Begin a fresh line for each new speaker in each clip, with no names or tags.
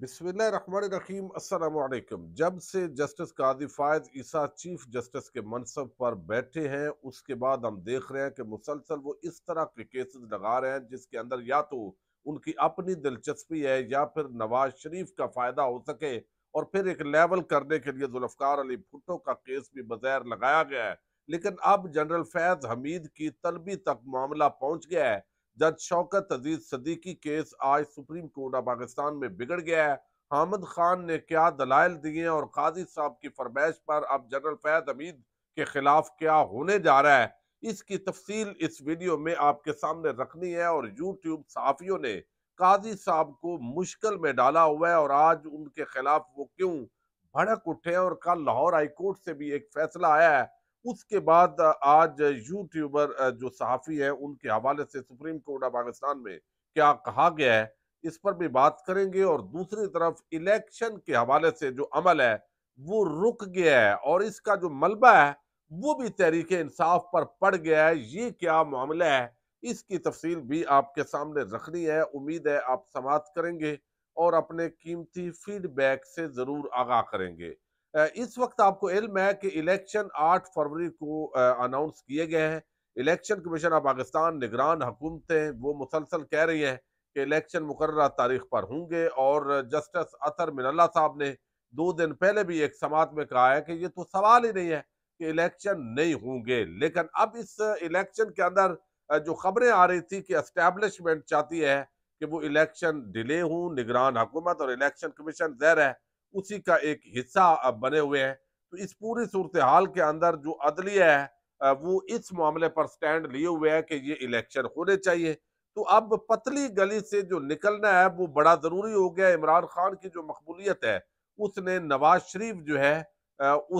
बिस्मिल्लाम असलकम जब से justice Qazi Faez Isa chief justice के मनसब पर बैठे हैं उसके बाद हम देख रहे हैं कि मुसलसल वो इस तरह के केसेस लगा रहे हैं जिसके अंदर या तो उनकी अपनी दिलचस्पी है या फिर नवाज शरीफ का फ़ायदा हो सके और फिर एक लेवल करने के लिए जुल्फ़ार अली भुट्टो का केस भी बज़ैर लगाया गया है लेकिन अब जनरल फैज़ हमीद की तलबी तक मामला पहुँच गया है जज शौकत अजीज सदीकी केस आज सुप्रीम कोर्ट ऑफ पाकिस्तान में बिगड़ गया है हामिद खान ने क्या दलाइल दिए और काजी साहब की फरमाइश पर अब जनरल फैज हमीद के खिलाफ क्या होने जा रहा है इसकी तफसील इस वीडियो में आपके सामने रखनी है और यूट्यूब साफियों ने काजी साहब को मुश्किल में डाला हुआ है और आज उनके खिलाफ वो क्यों भड़क उठे और कल लाहौर हाईकोर्ट से भी एक फैसला आया है उसके बाद आज यूट्यूबर जो सहाफ़ी है उनके हवाले से सुप्रीम कोर्ट ऑफ पाकिस्तान में क्या कहा गया है इस पर भी बात करेंगे और दूसरी तरफ इलेक्शन के हवाले से जो अमल है वो रुक गया है और इसका जो मलबा है वो भी तहरीक इंसाफ पर पड़ गया है ये क्या मामला है इसकी तफसील भी आपके सामने रखनी है उम्मीद है आप समाप्त करेंगे और अपने कीमती फीडबैक से ज़रूर आगाह करेंगे इस वक्त आपको इल्म है कि इलेक्शन 8 फरवरी को अनाउंस किए गए हैं इलेक्शन कमीशन ऑफ पाकिस्तान निगरान हुकूमतें वो मुसलसल कह रही हैं कि इलेक्शन मुकर तारीख पर होंगे और जस्टिस अतर मिनल्ला साहब ने दो दिन पहले भी एक समात में कहा है कि ये तो सवाल ही नहीं है कि इलेक्शन नहीं होंगे लेकिन अब इस इलेक्शन के अंदर जो खबरें आ रही थी कि इस्टेब्लिशमेंट चाहती है कि वो इलेक्शन डिले हों निगरान हुकूमत और इलेक्शन कमीशन जहर है उसी का एक हिस्सा बने हुए हैं तो इस पूरी सूरत हाल के अंदर जो अदलिया है वो इस मामले पर स्टैंड लिए हुए है कि ये इलेक्शन होने चाहिए तो अब पतली गली से जो निकलना है वो बड़ा ज़रूरी हो गया इमरान खान की जो मकबूलियत है उसने नवाज शरीफ जो है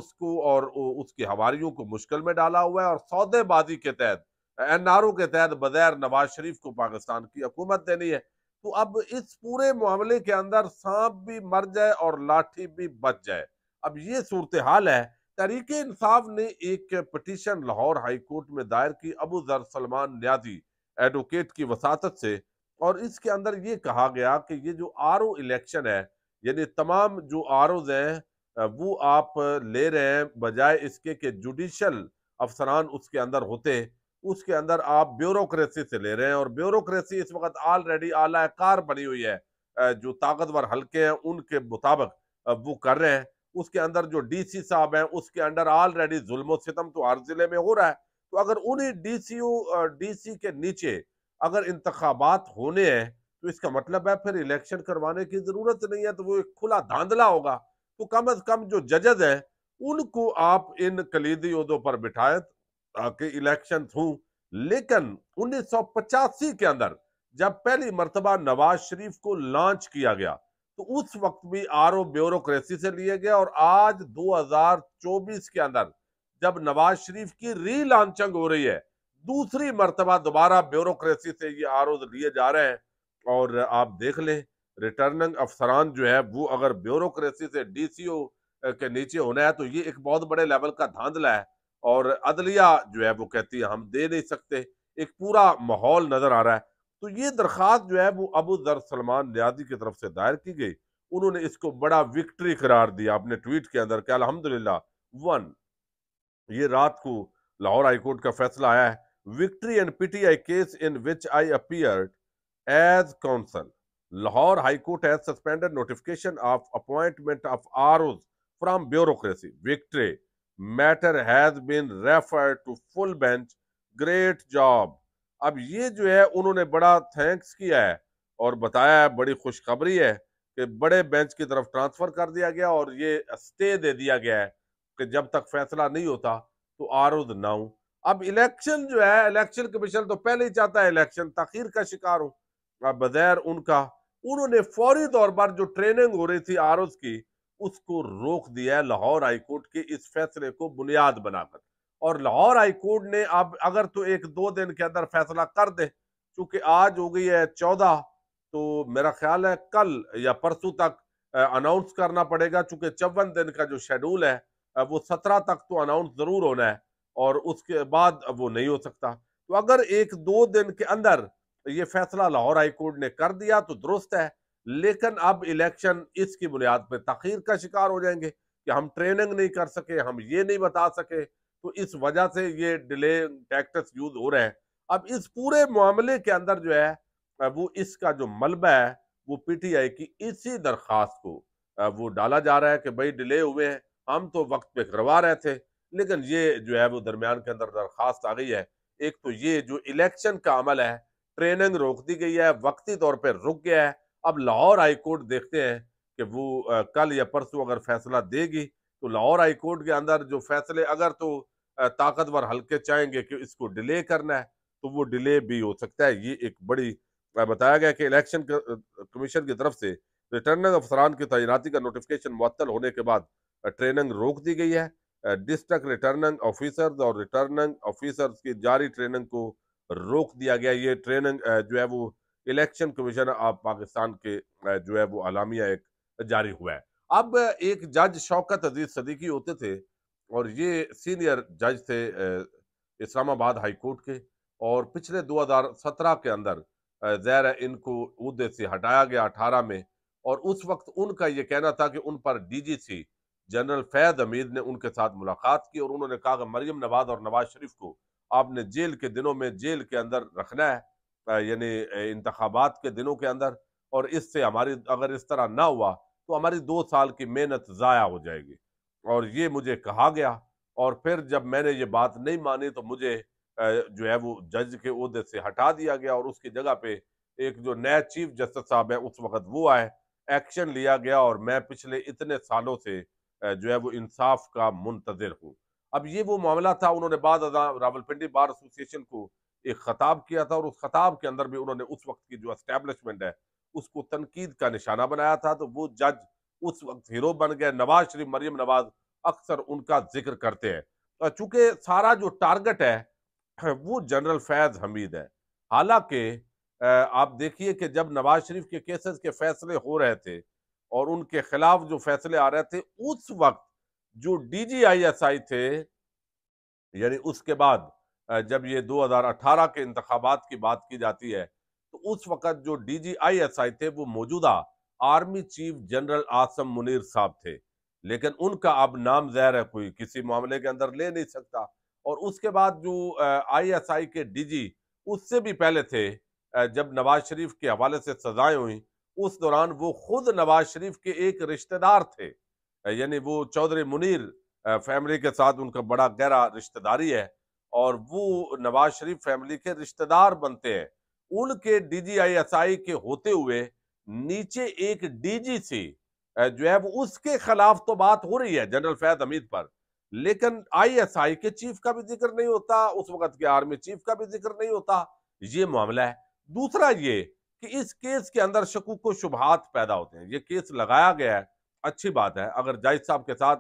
उसको और उसके हवारियों को मुश्किल में डाला हुआ है और सौदेबाजी के तहत एन आर ओ के तहत बगैर नवाज शरीफ को पाकिस्तान की हुकूमत देनी है तो अब इस पूरे मामले के अंदर सांप भी मर जाए और लाठी भी बच जाए अब ये सूरत हाल है तहरीक इंसाफ ने एक पटिशन लाहौर हाई कोर्ट में दायर की अबू जर सलमान न्याजी एडवोकेट की वसात से और इसके अंदर ये कहा गया कि ये जो आर ओ इलेक्शन है यानी तमाम जो आर ओज हैं वो आप ले रहे हैं बजाय इसके कि जुडिशल अफसरान उसके अंदर होते उसके अंदर आप ब्यूरोक्रेसी से ले रहे हैं और ब्यूरोक्रेसी इस वक्त ऑलरेडी आला कार बनी हुई है जो ताकतवर हल्के हैं उनके मुताबिक वो कर रहे हैं उसके अंदर जो डीसी साहब हैं उसके अंदर ऑलरेडी जुल्म सितम तो हर जिले में हो रहा है तो अगर उन्हीं डीसीयू डीसी के नीचे अगर इंतबात होने हैं तो इसका मतलब है फिर इलेक्शन करवाने की ज़रूरत नहीं है तो वो एक खुला धांधला होगा तो कम अज कम जो जजेज हैं उनको आप इन कलीदी उदों पर बिठाएं के इलेक्शन हूं लेकिन उन्नीस के अंदर जब पहली मरतबा नवाज शरीफ को लॉन्च किया गया तो उस वक्त भी आर ओ ब्यूरोक्रेसी से लिए गए और आज 2024 के अंदर जब नवाज शरीफ की री लॉन्चिंग हो रही है दूसरी मरतबा दोबारा ब्यूरोक्रेसी से ये आर लिए जा रहे हैं और आप देख लें रिटर्निंग अफसरान जो है वो अगर ब्यूरोक्रेसी से डीसीओ के नीचे होना है तो ये एक बहुत बड़े लेवल का धांधला है और अदलिया जो है वो कहती है हम दे नहीं सकते एक पूरा माहौल नज़र आ रहा है तो ये दरख्वास्त जो है वो अबू दर सलमान न्याजी की तरफ से दायर की गई उन्होंने इसको बड़ा विक्ट्री करार दिया अपने ट्वीट के अंदर क्या अलहमदिल्ला वन ये रात को लाहौर हाईकोर्ट का फैसला आया है victory and PTI case in which I appear as counsel Lahore high court has suspended notification of appointment of R from bureaucracy victory matter has been refer to full bench great job अब ये जो है उन्होंने बड़ा थैंक्स किया है और बताया है बड़ी खुशखबरी है कि बड़े बेंच की तरफ ट्रांसफर कर दिया गया और ये स्टे दे दिया गया है कि जब तक फैसला नहीं होता तो आरुद ना हो अब इलेक्शन जो है इलेक्शन कमीशन तो पहले ही चाहता है इलेक्शन तखीर का शिकार हो बगैर उनका उन्होंने फौरी तौर पर जो ट्रेनिंग हो रही थी आरुद की उसको रोक दिया है लाहौर हाईकोर्ट के इस फैसले को बुनियाद बनाकर और लाहौर हाईकोर्ट ने अब अगर तो एक दो दिन के अंदर फैसला कर दे चूंकि आज हो गई है चौदह तो मेरा ख्याल है कल या परसों तक अनाउंस करना पड़ेगा चूंकि चौवन दिन का जो शेड्यूल है वो सत्रह तक तो अनाउंस जरूर होना है और उसके बाद वो नहीं हो सकता तो अगर एक दो दिन के अंदर ये फैसला लाहौर हाईकोर्ट ने कर दिया तो दुरुस्त है लेकिन अब इलेक्शन इसकी बुनियाद पर तखीर का शिकार हो जाएंगे कि हम ट्रेनिंग नहीं कर सके हम ये नहीं बता सके तो इस वजह से ये डिले टैक्टस यूज हो रहे हैं अब इस पूरे मामले के अंदर जो है वो इसका जो मलबा है वो पीटीआई की इसी दरख्वास्त को वो डाला जा रहा है कि भाई डिले हुए हैं हम तो वक्त पे करवा रहे थे लेकिन ये जो है वो दरमियान के अंदर दरख्वास्त आ गई है एक तो ये जो इलेक्शन का अमल है ट्रेनिंग रोक दी गई है वक्ती तौर पर रुक गया है अब लाहौर हाई कोर्ट देखते हैं कि वो कल या परसों अगर फैसला देगी तो लाहौर हाई कोर्ट के अंदर जो फैसले अगर तो ताकतवर हल्के चाहेंगे कि इसको डिले करना है तो वो डिले भी हो सकता है ये एक बड़ी बताया गया कि इलेक्शन कमीशन की तरफ से रिटर्निंग अफसरान की तैनाती का नोटिफिकेशन मअतल होने के बाद ट्रेनिंग रोक दी गई है डिस्ट्रिक्ट रिटर्निंग ऑफिसर्स और रिटर्निंग ऑफिसर्स की जारी ट्रेनिंग को रोक दिया गया ये ट्रेनिंग जो है वो इलेक्शन कमीशन ऑफ पाकिस्तान के जो है वो अलामिया एक जारी हुआ है अब एक जज शौकत अजीज सदीकी होते थे और ये सीनियर जज थे इस्लामाबाद हाई कोर्ट के और पिछले 2017 के अंदर जहर इनको उदे से हटाया गया अठारह में और उस वक्त उनका ये कहना था कि उन पर डीजीसी जनरल फैज अमीद ने उनके साथ मुलाकात की और उन्होंने कहा कि मरियम नवाज और नवाज शरीफ को आपने जेल के दिनों में जेल के अंदर रखना है यानी इंतबात के दिनों के अंदर और इससे हमारी अगर इस तरह ना हुआ तो हमारी दो साल की मेहनत ज़ाया हो जाएगी और ये मुझे कहा गया और फिर जब मैंने ये बात नहीं मानी तो मुझे जो है वो जज के अहदे से हटा दिया गया और उसकी जगह पे एक जो नया चीफ जस्टिस साहब है उस वक्त वो आए एक्शन लिया गया और मैं पिछले इतने सालों से जो है वो इंसाफ का मुंतजर हूँ अब ये वो मामला था उन्होंने बाद रावलपिंडी बार एसोसिएशन को एक खताब किया था और उस खताब के अंदर भी उन्होंने उस वक्त की जो एस्टेब्लिशमेंट है उसको तनकीद का निशाना बनाया था तो वो जज उस वक्त हीरो बन गए नवाज शरीफ मरियम नवाज अक्सर उनका जिक्र करते हैं चूंकि सारा जो टारगेट है वो जनरल फैज़ हमीद है हालांकि आप देखिए कि जब नवाज शरीफ के केसेस के फैसले हो रहे थे और उनके खिलाफ जो फैसले आ रहे थे उस वक्त जो डीजीआईएसआई थे यानी उसके बाद जब ये 2018 के इंतबात की बात की जाती है तो उस वक़्त जो D G I S I थे वो मौजूदा army chief general Asim Munir साहब थे लेकिन उनका अब नाम जहर है कोई किसी मामले के अंदर ले नहीं सकता और उसके बाद जो आई एस आई के डी जी उससे भी पहले थे जब नवाज शरीफ के हवाले से सजाएं हुई उस दौरान वो खुद नवाज शरीफ के एक रिश्तेदार थे यानी वो चौधरी मुनीर फैमिली के साथ उनका बड़ा गहरा रिश्तेदारी है और वो नवाज शरीफ फैमिली के रिश्तेदार बनते हैं उनके डीजीआईएसआई के होते हुए नीचे एक डीजी सी जो है वो उसके खिलाफ तो बात हो रही है जनरल फैज हमीद पर लेकिन आईएसआई के चीफ का भी जिक्र नहीं होता उस वक्त के आर्मी चीफ का भी जिक्र नहीं होता ये मामला है दूसरा ये कि इस केस के अंदर शकूक को शुभात पैदा होते हैं ये केस लगाया गया है अच्छी बात है अगर जायज साहब के साथ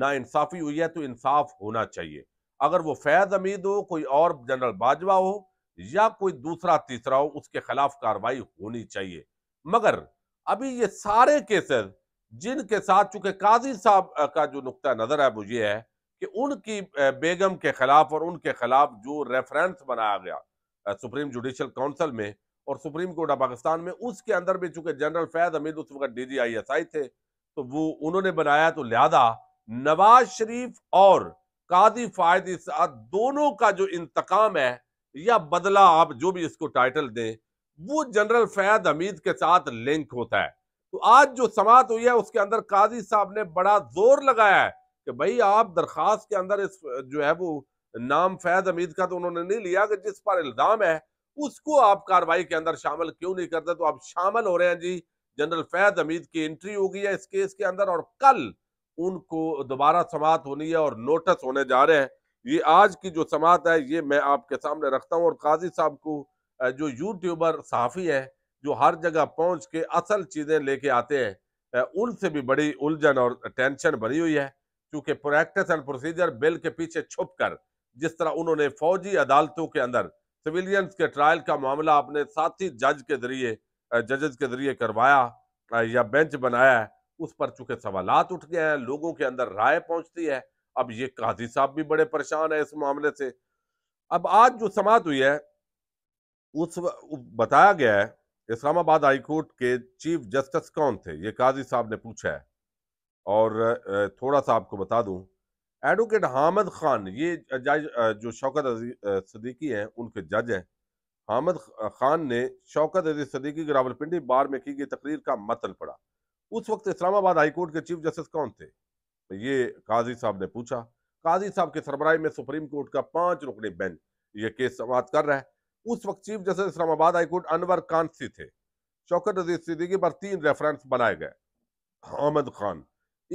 ना इंसाफी हुई है तो इंसाफ होना चाहिए अगर वो फैज अमीद हो कोई और जनरल बाजवा हो या कोई दूसरा तीसरा हो उसके खिलाफ कार्रवाई होनी चाहिए मगर अभी ये सारे केसेस जिनके साथ चूंकि काजी साहब का जो नुकता नज़र है वो ये है कि उनकी बेगम के खिलाफ और उनके खिलाफ जो रेफरेंस बनाया गया सुप्रीम जुडिशल काउंसिल में और सुप्रीम कोर्ट ऑफ पाकिस्तान में उसके अंदर भी चूंकि जनरल फैज अमीद उस वक्त D G I S I थे तो वो उन्होंने बनाया तो लिहाजा नवाज शरीफ और कादी फायद इस दोनों का जो इंतकाम है या बदला आप जो भी इसको टाइटल दें वो जनरल फैद हमीद के साथ लिंक होता है तो आज जो समात हुई है उसके अंदर काजी साहब ने बड़ा जोर लगाया है कि भाई आप दरख्वास्त के अंदर इस जो है वो नाम फैज हमीद का तो उन्होंने नहीं लिया कि जिस पर इल्ज़ाम है उसको आप कार्रवाई के अंदर शामिल क्यों नहीं करते तो आप शामिल हो रहे हैं जी जनरल फैज हमीद की एंट्री हो गई है इस केस के अंदर और कल उनको दोबारा समात होनी है और नोटिस होने जा रहे हैं ये आज की जो समात है ये मैं आपके सामने रखता हूँ और काजी साहब को जो यूट्यूबर सहाफ़ी हैं जो हर जगह पहुँच के असल चीज़ें लेके आते हैं उनसे भी बड़ी उलझन और टेंशन बनी हुई है क्योंकि प्रैक्टिस एंड प्रोसीजर बिल के पीछे छुप कर जिस तरह उन्होंने फौजी अदालतों के अंदर सिविलियंस के ट्रायल का मामला अपने साथी जज के जरिए जजेस के जरिए करवाया या बेंच बनाया उस पर चूंकि सवाल उठ गए हैं लोगों के अंदर राय पहुंचती है अब ये काजी साहब भी बड़े परेशान है इस मामले से अब आज जो समात हुई है उस बताया गया है इस्लामाबाद हाईकोर्ट के चीफ जस्टिस कौन थे ये काजी साहब ने पूछा है और थोड़ा सा आपको बता दूं एडवोकेट हामिद खान ये जज जो शौकत सदीकी हैं उनके जज हैं हामिद खान ने शौकत अजीज सदीकी के रावलपिंडी बार में की गई तकरीर का मतन मतलब पढ़ा उस वक्त इस्लामाबाद हाईकोर्ट के चीफ जस्टिस कौन थे तो ये काजी साहब ने पूछा काजी साहब के सरबराही में सुप्रीम कोर्ट का पांच रुकनी बेंच ये केस समाप्त कर रहा है उस वक्त chief justice Islamabad high court Anwar Kansi थे शौकत अजीज सिद्दीकी पर तीन रेफरेंस बनाए गए अहमद खान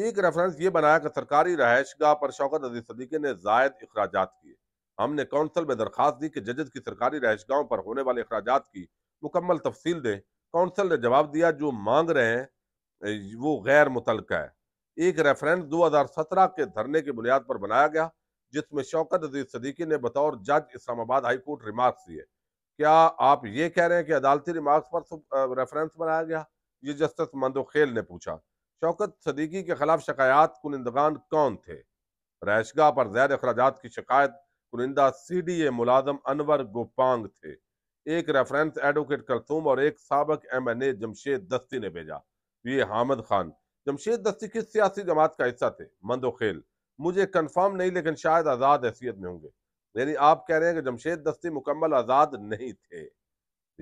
एक रेफरेंस ये बनाया कि सरकारी रहायशगाह पर शौकत अजीज सदीकी ने जायद अखराज किए हमने काउंसिल में दरख्वास्त दी कि जजज की सरकारी रहायशगाहों पर होने वाले अखराज की मुकम्मल तफसील दें काउंसिल ने जवाब दिया जो मांग रहे हैं वो गैर मुतल है एक रेफरेंस 2017 के धरने की बुनियाद पर बनाया गया जिसमें शौकत अजीज सदीकी ने बतौर जज इस्लामाबाद हाई कोर्ट रिमार्क्स दिए क्या आप ये कह रहे हैं कि अदालती रिमार्क्स पर रेफरेंस बनाया गया ये जस्टिस मंदोखेल ने पूछा शौकत सदीकी के खिलाफ शिकायत कुनिंदगान कौन थे रहशगा पर जैर अखराज की शिकायत कुनिंदा सी डी ए मुलाजम अनवर गोपांग थे एक रेफरेंस एडवोकेट कलसूम और एक सबक एम एन ए जमशेद दस्ती ने भेजा ये हामद खान जमशेद दस्ती किस सियासी जमात का हिस्सा थे मंदो खेल मुझे कन्फर्म नहीं लेकिन शायद आज़ाद हैसियत में होंगे यानी आप कह रहे हैं कि जमशेद दस्ती मुकम्मल आज़ाद नहीं थे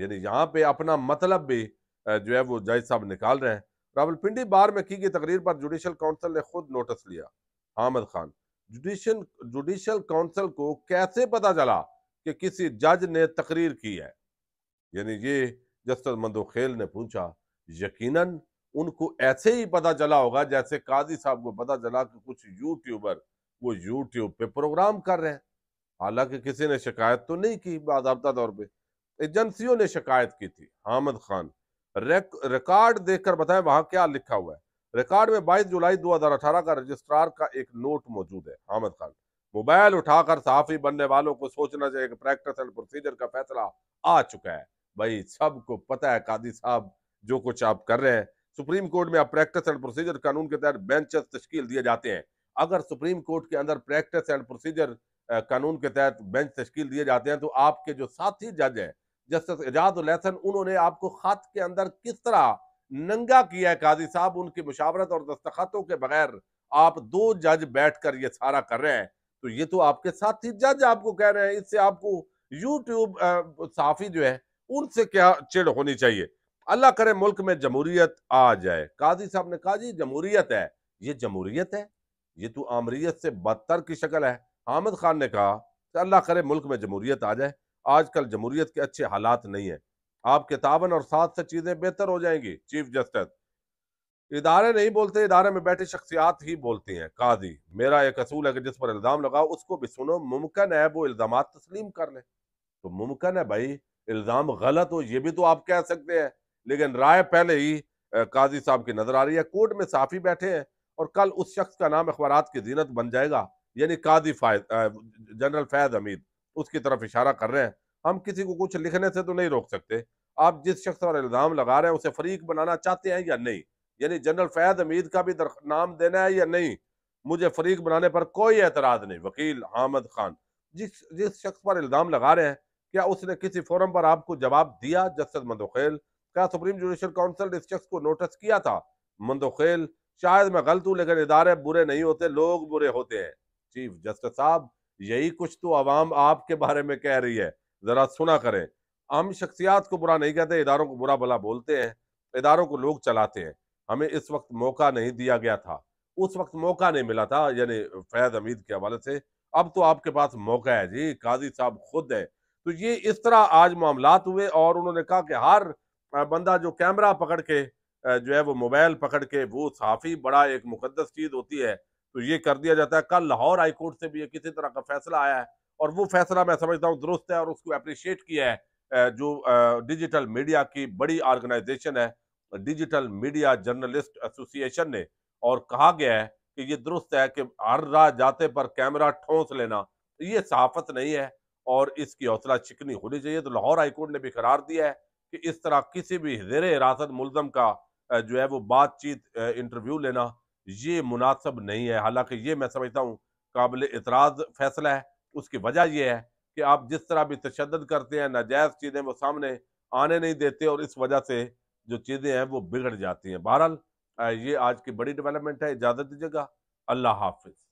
यानी यहाँ पे अपना मतलब भी जो है वो जज साहब निकाल रहे हैं रावलपिंडी बार में की गई तकरीर पर जुडिशल काउंसिल ने खुद नोटिस लिया Hamid Khan judicial judicial council को कैसे पता चला कि किसी जज ने तकरीर की है यानी ये जस्टिस मंदोखेल ने पूछा यकीनन उनको ऐसे ही पता चला होगा जैसे काजी साहब को पता चला कि कुछ यूट्यूबर वो यूट्यूब पे प्रोग्राम कर रहे हैं हालांकि किसी ने शिकायत तो नहीं की बाबा तौर पर एजेंसियों ने शिकायत की थी हामिद खान रेक, रिकॉर्ड देखकर बताएं वहां क्या लिखा हुआ है रिकॉर्ड में 22 जुलाई 2018 का रजिस्ट्रार का एक नोट मौजूद है हामिद खान मोबाइल उठाकर साफी बनने वालों को सोचना चाहिए कि प्रैक्टिस एंड प्रोसीजर का फैसला आ चुका है भाई सबको पता है कादी साहब जो कुछ आप कर रहे हैं सुप्रीम कोर्ट में आप प्रैक्टिस एंड प्रोसीजर कानून के तहत बेंचेस तश्कील दिए जाते हैं अगर सुप्रीम कोर्ट के अंदर प्रैक्टिस एंड प्रोसीजर कानून के तहत बेंच तश्कील दिए जाते हैं तो आपके जो साथी जज हैं जस्टिस एजाज उलहसन उन्होंने आपको खत के अंदर किस तरह नंगा किया है काजी साहब उनकी मुशावरत और दस्तखतों के बगैर आप दो जज बैठकर ये सारा कर रहे हैं तो ये तो आपके साथी जज आपको कह रहे हैं इससे आपको यूट्यूब साफी जो है उनसे क्या चिड़ होनी चाहिए अल्लाह करे मुल्क में जमहूरियत आ जाए काजी साहब ने कहा जी जमहूरियत है ये जमहूरियत है ये तो आमरीत से बदतर की शक्ल है आमद खान ने कहा कि तो अल्लाह करे मुल्क में जमहूरियत आ जाए आजकल जमहूरियत के अच्छे हालात नहीं है आप किताबन और साथ से चीज़ें बेहतर हो जाएंगी चीफ जस्टिस इदारे नहीं बोलते इदारे में बैठी शख्सियात ही बोलती हैं काजी मेरा एक असूल है कि जिस पर इल्ज़ाम लगाओ उसको भी सुनो मुमकिन है वो इल्ज़ाम तस्लीम कर ले तो मुमकिन है भाई इल्ज़ाम गलत हो ये भी तो आप कह सकते हैं लेकिन राय पहले ही काजी साहब की नजर आ रही है कोर्ट में साफी बैठे हैं और कल उस शख्स का नाम अखबार की जीनत बन जाएगा यानी काजी फायद जनरल फैज हमीद उसकी तरफ इशारा कर रहे हैं हम किसी को कुछ लिखने से तो नहीं रोक सकते आप जिस शख्स पर इल्ज़ाम लगा रहे हैं उसे फरीक बनाना चाहते हैं या नहीं यानी जनरल फैज हमीद का भी नाम देना है या नहीं मुझे फरीक बनाने पर कोई एतराज़ नहीं वकील हामद खान जिस जिस शख्स पर इल्ज़ाम लगा रहे हैं क्या उसने किसी फोरम पर आपको जवाब दिया जस्टिस मदोखेल क्या सुप्रीम जुडिशल काउंसिल ने इस शख्स को नोटिस किया था मंदोखेल शायद मैं गलत हूँ लेकिन इदारे बुरे नहीं होते लोग बुरे होते हैं चीफ जस्टिस साहब यही कुछ तो आवाम आपके बारे में कह रही है ज़रा सुना करें हम शख्सियात को बुरा नहीं कहते इदारों को बुरा भला बोलते हैं इदारों को लोग चलाते हैं हमें इस वक्त मौका नहीं दिया गया था उस वक्त मौका नहीं मिला था यानी फैज़ हमीद के हवाले से अब तो आपके पास मौका है जी काजी साहब खुद है तो ये इस तरह आज मामला हुए और उन्होंने कहा कि हर बंदा जो कैमरा पकड़ के जो है वो मोबाइल पकड़ के वो साफ़ी बड़ा एक मुकदस चीज़ होती है तो ये कर दिया जाता है कल लाहौर हाई कोर्ट से भी ये किसी तरह का फैसला आया है और वो फैसला मैं समझता हूँ दुरुस्त है और उसको अप्रिशिएट किया है जो डिजिटल मीडिया की बड़ी ऑर्गेनाइजेशन है डिजिटल मीडिया जर्नलिस्ट एसोसिएशन ने और कहा गया है कि ये दुरुस्त है कि हर राह जाते पर कैमरा ठोंस लेना ये सहाफत नहीं है और इसकी हौसला चिकनी होनी चाहिए तो लाहौर हाईकोर्ट ने भी करार दिया है कि इस तरह किसी भी जेर हिरासत मुलम का जो है वो बातचीत इंटरव्यू लेना ये मुनासब नहीं है हालांकि ये मैं समझता हूँ काबिल इतराज़ फैसला है उसकी वजह यह है कि आप जिस तरह भी तशद करते हैं नाजायज़ चीज़ें वो सामने आने नहीं देते और इस वजह से जो चीज़ें हैं वो बिगड़ जाती हैं बहरहाल ये आज की बड़ी डेवलपमेंट है इजाज़त दीजिएगा अल्लाह हाफिज़